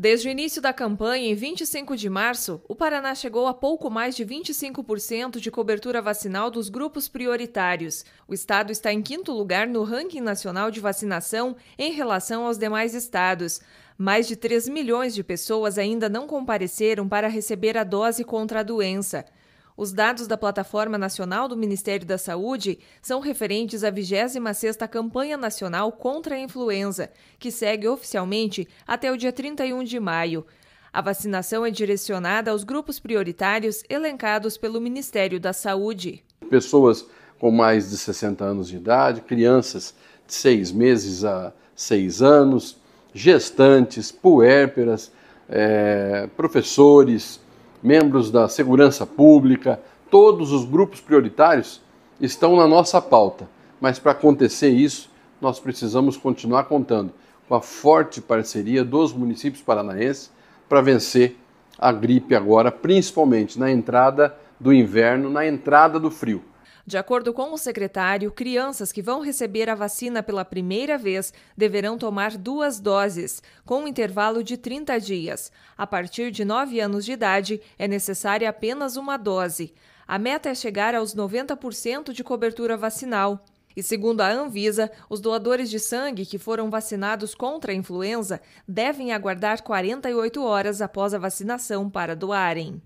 Desde o início da campanha, em 25 de março, o Paraná chegou a pouco mais de 25% de cobertura vacinal dos grupos prioritários. O estado está em quinto lugar no ranking nacional de vacinação em relação aos demais estados. Mais de 3 milhões de pessoas ainda não compareceram para receber a dose contra a doença. Os dados da Plataforma Nacional do Ministério da Saúde são referentes à 26ª Campanha Nacional contra a Influenza, que segue oficialmente até o dia 31 de maio. A vacinação é direcionada aos grupos prioritários elencados pelo Ministério da Saúde. Pessoas com mais de 60 anos de idade, crianças de 6 meses a 6 anos, gestantes, puérperas, é, professores, membros da segurança pública, todos os grupos prioritários estão na nossa pauta. Mas para acontecer isso, nós precisamos continuar contando com a forte parceria dos municípios paranaenses para vencer a gripe agora, principalmente na entrada do inverno, na entrada do frio. De acordo com o secretário, crianças que vão receber a vacina pela primeira vez deverão tomar duas doses, com um intervalo de 30 dias. A partir de 9 anos de idade, é necessária apenas uma dose. A meta é chegar aos 90% de cobertura vacinal. E segundo a Anvisa, os doadores de sangue que foram vacinados contra a influenza devem aguardar 48 horas após a vacinação para doarem.